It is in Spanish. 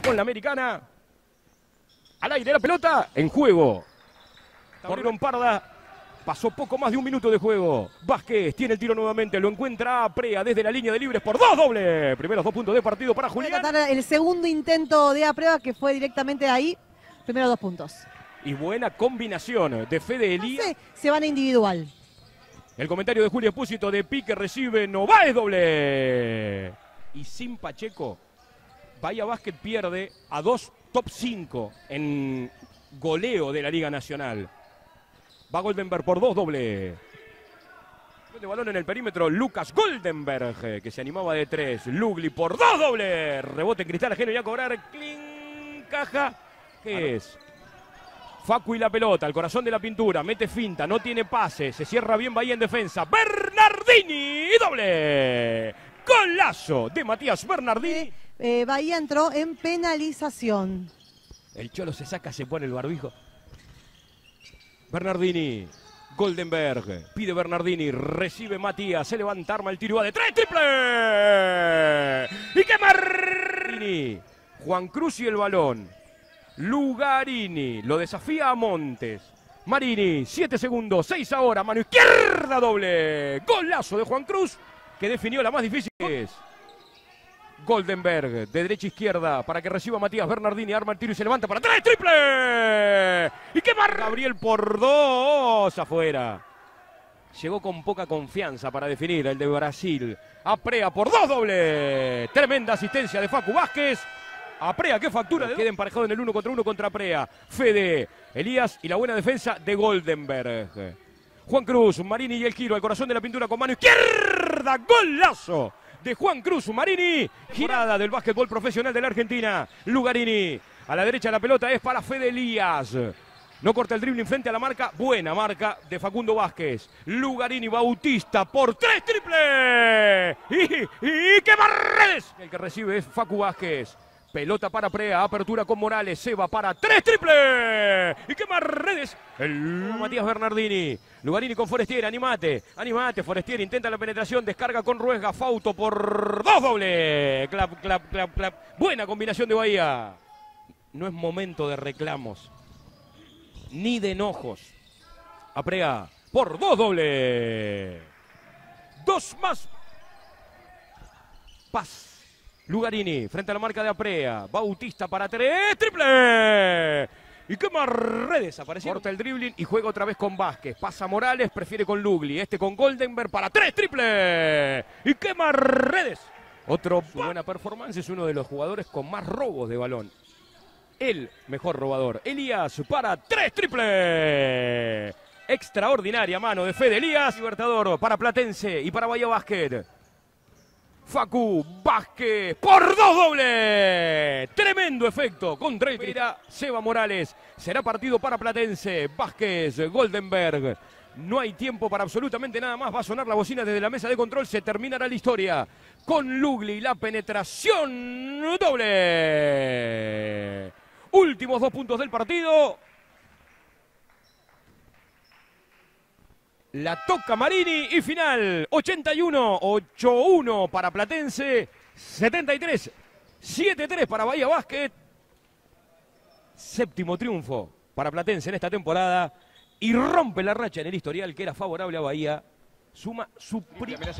con la americana. Al aire la pelota. En juego. Corrieron Parda. Pasó poco más de un minuto de juego. Vázquez tiene el tiro nuevamente. Lo encuentra Prea desde la línea de libres por dos dobles Primeros dos puntos de partido para Julián. El segundo intento de Aprea que fue directamente de ahí. Primeros dos puntos. Y buena combinación de Fede Elías. se van a individual. El comentario de Julio Espósito de pique recibe No va el doble. Y sin Pacheco Bahía Básquet pierde a dos top 5 en goleo de la Liga Nacional. Va Goldenberg por dos, doble. De balón en el perímetro, Lucas Goldenberg, que se animaba de tres. Lugli por dos, doble. Rebote en cristal ajeno y a cobrar. Clean, ¿Qué es? Facu y la pelota, el corazón de la pintura. Mete finta, no tiene pase. Se cierra bien Bahía en defensa. Bernardini, doble golazo de Matías Bernardini. Eh, eh, Bahía entró en penalización. El Cholo se saca, se pone el barbijo. Bernardini, Goldenberg, pide Bernardini, recibe Matías, se levanta, arma el tiro de tres, triple. Y que Marini. Juan Cruz y el balón. Lugarini, lo desafía a Montes. Marini, Siete segundos, 6 ahora, mano izquierda doble. Golazo de Juan Cruz que definió la más difícil. Goldenberg, de derecha a izquierda, para que reciba Matías Bernardini, arma el tiro y se levanta para atrás, triple. ¿Y qué marca. Gabriel por dos, afuera. Llegó con poca confianza para definir el de Brasil. Aprea por dos doble. Tremenda asistencia de Facu Vázquez. Aprea, qué factura. Queda emparejado en el uno contra uno contra Aprea. Fede, Elías y la buena defensa de Goldenberg. Juan Cruz, Marini y el giro al corazón de la pintura con mano izquierda golazo de Juan Cruz Marini, girada del básquetbol profesional de la Argentina, Lugarini, a la derecha la pelota es para Fede Elías. No corta el dribbling frente a la marca. Buena marca de Facundo Vázquez. Lugarini Bautista por tres triple. Y, qué que El que recibe es Facu Vázquez. Pelota para Prea, apertura con Morales, se va para tres triple. Y qué más redes. El Matías Bernardini. Lugarini con forestier animate, animate. forestier intenta la penetración, descarga con Ruesga, Fauto por dos doble. Clap, clap, clap, clap. Buena combinación de Bahía. No es momento de reclamos, ni de enojos. A Prea, por dos doble. Dos más. Paz. Lugarini frente a la marca de Aprea. Bautista para tres. ¡Triple! Y más redes. aparece, Corta el dribbling y juega otra vez con Vázquez. Pasa Morales, prefiere con Lugli. Este con Goldenberg para tres. ¡Triple! Y más redes. Otro buena performance. Es uno de los jugadores con más robos de balón. El mejor robador. Elías para tres. ¡Triple! Extraordinaria mano de Fede Elías. Libertador para Platense y para Bahía Vázquez. Facu Vázquez por dos doble. Tremendo efecto contra el Mira, Seba Morales. Será partido para Platense. Vázquez, Goldenberg. No hay tiempo para absolutamente nada más. Va a sonar la bocina desde la mesa de control. Se terminará la historia. Con Lugli, la penetración doble. Últimos dos puntos del partido. La toca Marini y final 81-81 para Platense, 73 73 para Bahía Básquet. Séptimo triunfo para Platense en esta temporada. Y rompe la racha en el historial que era favorable a Bahía. Suma su primera.